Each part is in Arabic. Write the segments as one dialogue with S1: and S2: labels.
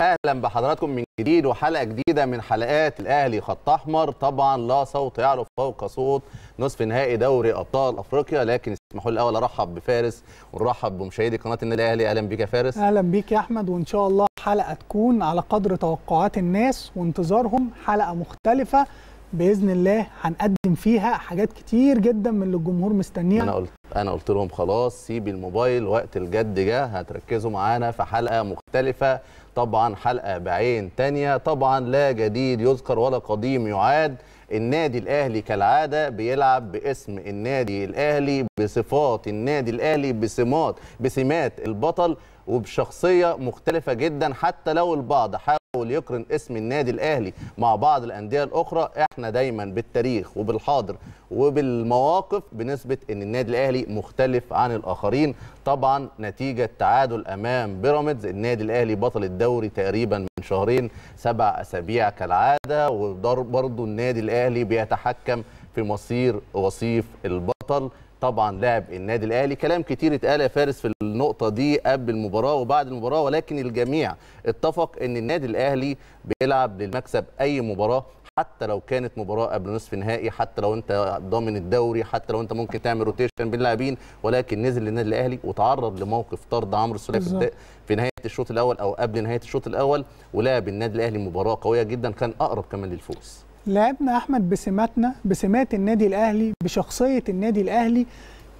S1: اهلا بحضراتكم من جديد وحلقه جديده من حلقات الاهلي خط احمر طبعا لا صوت يعلو فوق صوت نصف نهائي دوري ابطال افريقيا لكن اسمحوا لي الاول ارحب بفارس ونرحب بمشاهدي قناه النادي الاهلي اهلا بيك يا فارس اهلا
S2: بيك يا احمد وان شاء الله حلقه تكون على قدر توقعات الناس وانتظارهم حلقه مختلفه باذن الله هنقدم فيها حاجات كتير جدا من اللي الجمهور مستنيها انا قلت
S1: انا قلت لهم خلاص سيب الموبايل وقت الجد جه هتركزوا معانا في حلقه مختلفه طبعا حلقه بعين تانية طبعا لا جديد يذكر ولا قديم يعاد النادي الاهلي كالعاده بيلعب باسم النادي الاهلي بصفات النادي الاهلي بسمات بسمات البطل وبشخصيه مختلفه جدا حتى لو البعض حاول يحاول يقرن اسم النادي الاهلي مع بعض الانديه الاخرى احنا دايما بالتاريخ وبالحاضر وبالمواقف بنثبت ان النادي الاهلي مختلف عن الاخرين طبعا نتيجه تعادل امام بيراميدز النادي الاهلي بطل الدوري تقريبا من شهرين سبع اسابيع كالعاده وبرضه النادي الاهلي بيتحكم في مصير وصيف البطل طبعا لاعب النادي الاهلي كلام كتير اتقال يا فارس في النقطه دي قبل المباراه وبعد المباراه ولكن الجميع اتفق ان النادي الاهلي بيلعب للمكسب اي مباراه حتى لو كانت مباراه قبل نصف نهائي حتى لو انت ضامن الدوري حتى لو انت ممكن تعمل روتيشن باللاعبين ولكن نزل للنادي الاهلي وتعرض لموقف طرد عمرو السوليه في نهايه الشوط الاول او قبل نهايه الشوط الاول ولعب النادي الاهلي مباراه قويه جدا كان اقرب كمان للفوز
S2: لعبنا احمد بسماتنا بسمات النادي الاهلي بشخصيه النادي الاهلي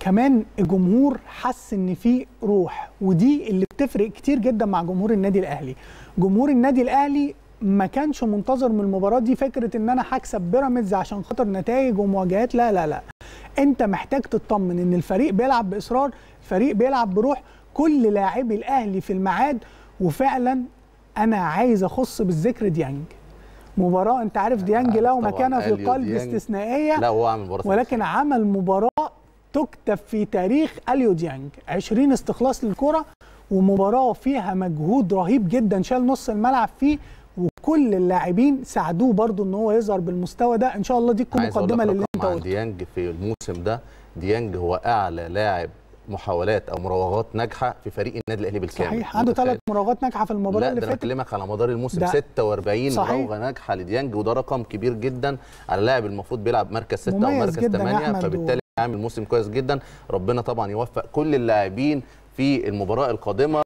S2: كمان الجمهور حس ان في روح ودي اللي بتفرق كتير جدا مع جمهور النادي الاهلي جمهور النادي الاهلي ما كانش منتظر من المباراه دي فكره ان انا هكسب بيراميدز عشان خاطر نتائج ومواجهات لا لا لا انت محتاج تطمن ان الفريق بيلعب باصرار الفريق بيلعب بروح كل لاعبي الاهلي في الميعاد وفعلا انا عايز اخص بالذكر ديانج مباراه انت عارف ديانج له مكانه في القلب استثنائيه لا هو عمل مباراه ولكن عمل مباراه تكتب في تاريخ اليو ديانج 20 استخلاص للكره ومباراه فيها مجهود رهيب جدا شال نص الملعب فيه وكل اللاعبين ساعدوه برضو ان هو يظهر بالمستوى ده ان شاء الله دي تكون مقدمه للي انت قلته
S1: ديانج في الموسم ده ديانج هو اعلى لاعب محاولات او مراوغات ناجحه في فريق النادي الاهلي بالكامل صحيح عنده ثلاث
S2: مراوغات ناجحه في المباراه اللي فاتت لا انا
S1: بكلمك على مدار الموسم 46 مراوغه ناجحه لديانج وده رقم كبير جدا على لاعب المفروض بيلعب مركز 6 او مركز 8 فبالتالي عامل موسم كويس جدا ربنا طبعا يوفق كل اللاعبين في المباراه القادمه